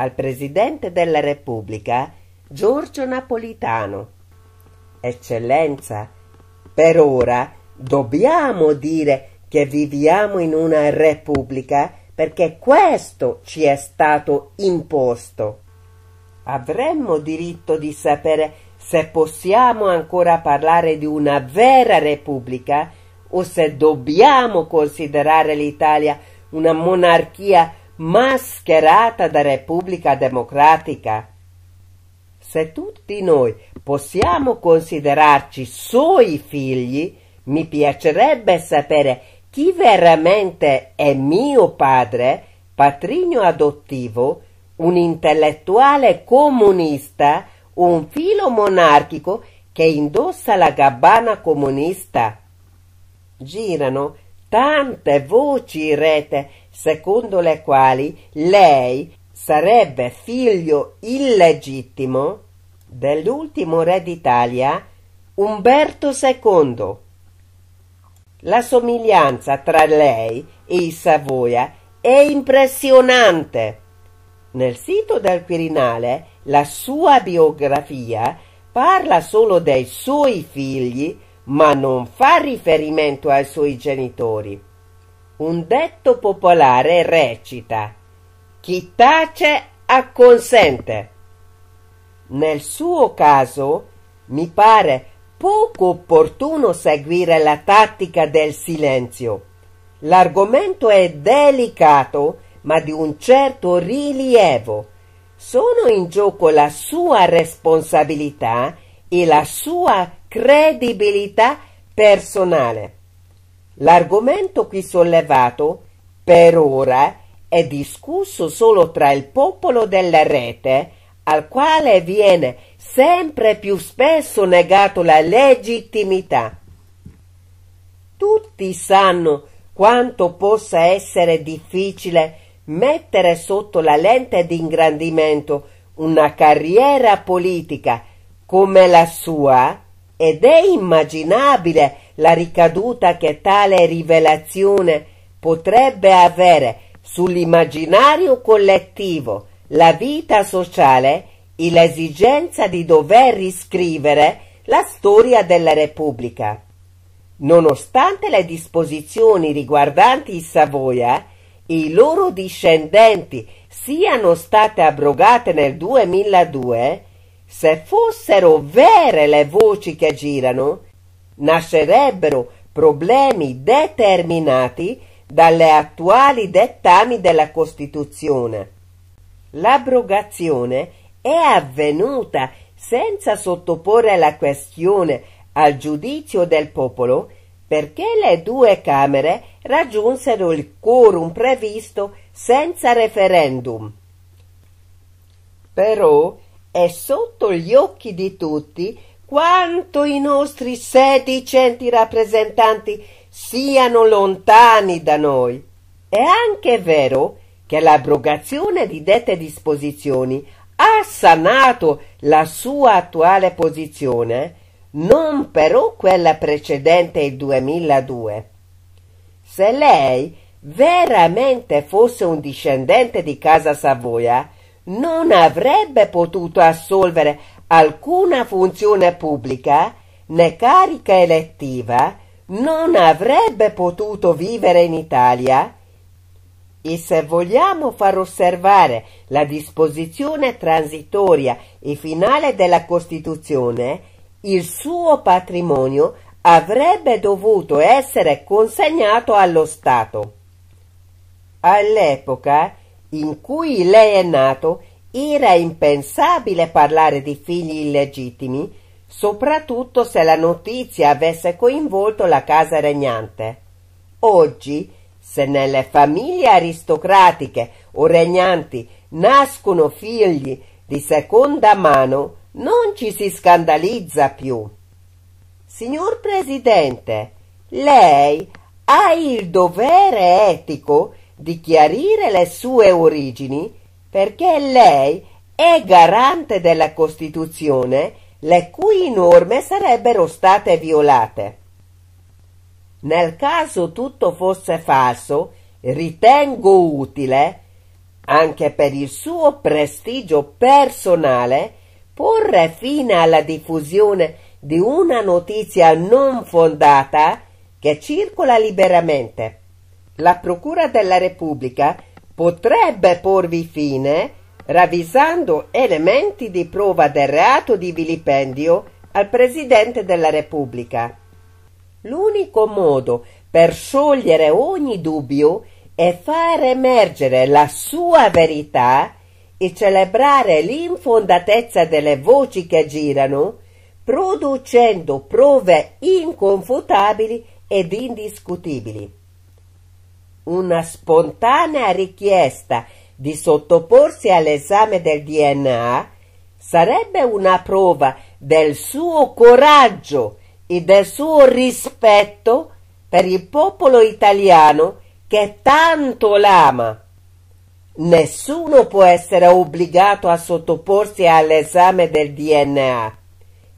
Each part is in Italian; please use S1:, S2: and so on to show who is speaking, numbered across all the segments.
S1: al Presidente della Repubblica Giorgio Napolitano. Eccellenza, per ora dobbiamo dire che viviamo in una Repubblica perché questo ci è stato imposto. Avremmo diritto di sapere se possiamo ancora parlare di una vera Repubblica o se dobbiamo considerare l'Italia una monarchia mascherata da Repubblica Democratica. Se tutti noi possiamo considerarci suoi figli, mi piacerebbe sapere chi veramente è mio padre, patrigno adottivo, un intellettuale comunista, un filo monarchico che indossa la gabbana comunista. Girano tante voci in rete secondo le quali lei sarebbe figlio illegittimo dell'ultimo re d'Italia, Umberto II. La somiglianza tra lei e i Savoia è impressionante. Nel sito del Quirinale la sua biografia parla solo dei suoi figli, ma non fa riferimento ai suoi genitori. Un detto popolare recita Chi tace acconsente. Nel suo caso mi pare poco opportuno seguire la tattica del silenzio. L'argomento è delicato, ma di un certo rilievo. Sono in gioco la sua responsabilità e la sua credibilità personale. L'argomento qui sollevato, per ora, è discusso solo tra il popolo della rete, al quale viene sempre più spesso negato la legittimità. Tutti sanno quanto possa essere difficile mettere sotto la lente d'ingrandimento una carriera politica come la sua ed è immaginabile la ricaduta che tale rivelazione potrebbe avere sull'immaginario collettivo, la vita sociale e l'esigenza di dover riscrivere la storia della Repubblica. Nonostante le disposizioni riguardanti i Savoia, e i loro discendenti siano state abrogate nel 2002, se fossero vere le voci che girano, nascerebbero problemi determinati dalle attuali dettami della Costituzione. L'abrogazione è avvenuta senza sottoporre la questione al giudizio del popolo perché le due Camere raggiunsero il quorum previsto senza referendum. Però è sotto gli occhi di tutti quanto i nostri sedicenti rappresentanti siano lontani da noi. È anche vero che l'abrogazione di dette disposizioni ha sanato la sua attuale posizione, non però quella precedente il 2002. Se lei veramente fosse un discendente di casa Savoia, non avrebbe potuto assolvere alcuna funzione pubblica né carica elettiva non avrebbe potuto vivere in Italia. E se vogliamo far osservare la disposizione transitoria e finale della Costituzione, il suo patrimonio avrebbe dovuto essere consegnato allo Stato. All'epoca in cui lei è nato, era impensabile parlare di figli illegittimi, soprattutto se la notizia avesse coinvolto la casa regnante. Oggi, se nelle famiglie aristocratiche o regnanti nascono figli di seconda mano, non ci si scandalizza più. Signor Presidente, lei ha il dovere etico di chiarire le sue origini perché lei è garante della Costituzione, le cui norme sarebbero state violate. Nel caso tutto fosse falso, ritengo utile, anche per il suo prestigio personale, porre fine alla diffusione di una notizia non fondata che circola liberamente. La Procura della Repubblica potrebbe porvi fine ravvisando elementi di prova del reato di vilipendio al Presidente della Repubblica. L'unico modo per sciogliere ogni dubbio è far emergere la sua verità e celebrare l'infondatezza delle voci che girano, producendo prove inconfutabili ed indiscutibili una spontanea richiesta di sottoporsi all'esame del DNA sarebbe una prova del suo coraggio e del suo rispetto per il popolo italiano che tanto l'ama. Nessuno può essere obbligato a sottoporsi all'esame del DNA.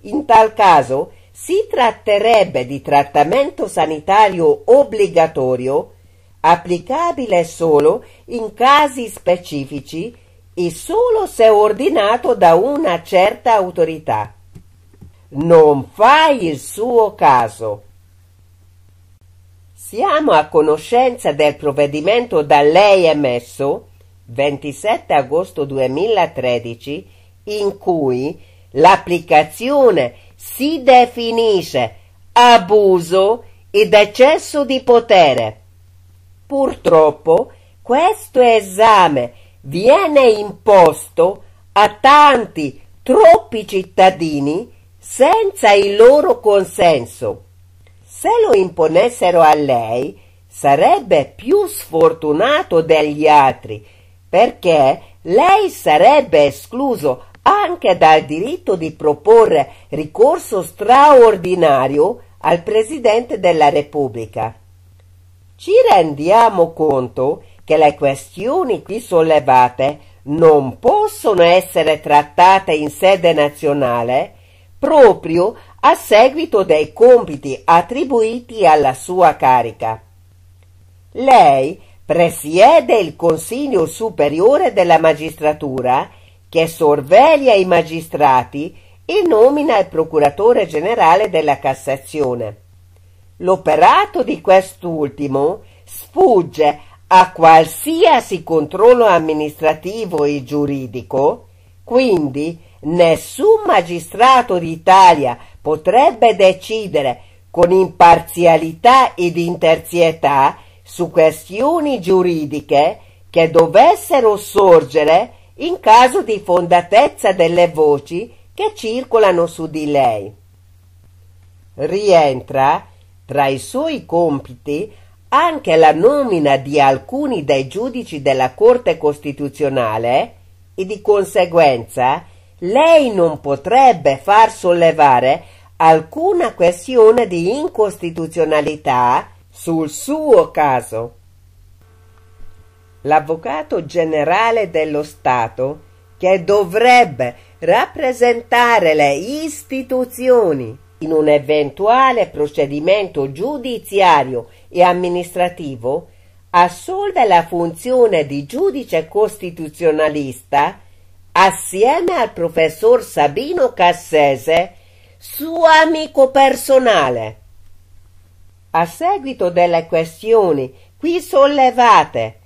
S1: In tal caso si tratterebbe di trattamento sanitario obbligatorio applicabile solo in casi specifici e solo se ordinato da una certa autorità. Non fai il suo caso. Siamo a conoscenza del provvedimento da lei emesso 27 agosto 2013 in cui l'applicazione si definisce abuso ed eccesso di potere purtroppo questo esame viene imposto a tanti, troppi cittadini senza il loro consenso. Se lo imponessero a lei, sarebbe più sfortunato degli altri, perché lei sarebbe escluso anche dal diritto di proporre ricorso straordinario al Presidente della Repubblica ci rendiamo conto che le questioni qui sollevate non possono essere trattate in sede nazionale proprio a seguito dei compiti attribuiti alla sua carica. Lei presiede il Consiglio Superiore della Magistratura che sorveglia i magistrati e nomina il Procuratore Generale della Cassazione. L'operato di quest'ultimo sfugge a qualsiasi controllo amministrativo e giuridico, quindi nessun magistrato d'Italia potrebbe decidere con imparzialità ed interzietà su questioni giuridiche che dovessero sorgere in caso di fondatezza delle voci che circolano su di lei. Rientra tra i suoi compiti anche la nomina di alcuni dei giudici della Corte Costituzionale e di conseguenza lei non potrebbe far sollevare alcuna questione di incostituzionalità sul suo caso. L'avvocato generale dello Stato, che dovrebbe rappresentare le istituzioni, in un eventuale procedimento giudiziario e amministrativo, assolve la funzione di giudice costituzionalista assieme al professor Sabino Cassese, suo amico personale. A seguito delle questioni qui sollevate,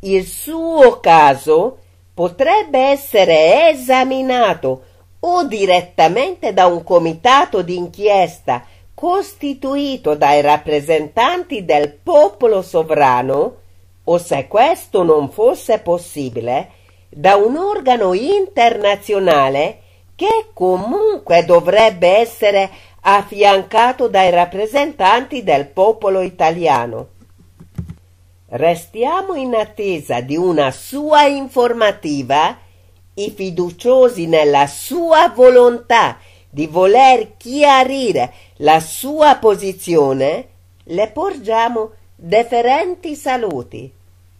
S1: il suo caso potrebbe essere esaminato o direttamente da un comitato d'inchiesta costituito dai rappresentanti del popolo sovrano, o se questo non fosse possibile, da un organo internazionale che comunque dovrebbe essere affiancato dai rappresentanti del popolo italiano. Restiamo in attesa di una sua informativa i fiduciosi nella sua volontà di voler chiarire la sua posizione, le porgiamo deferenti saluti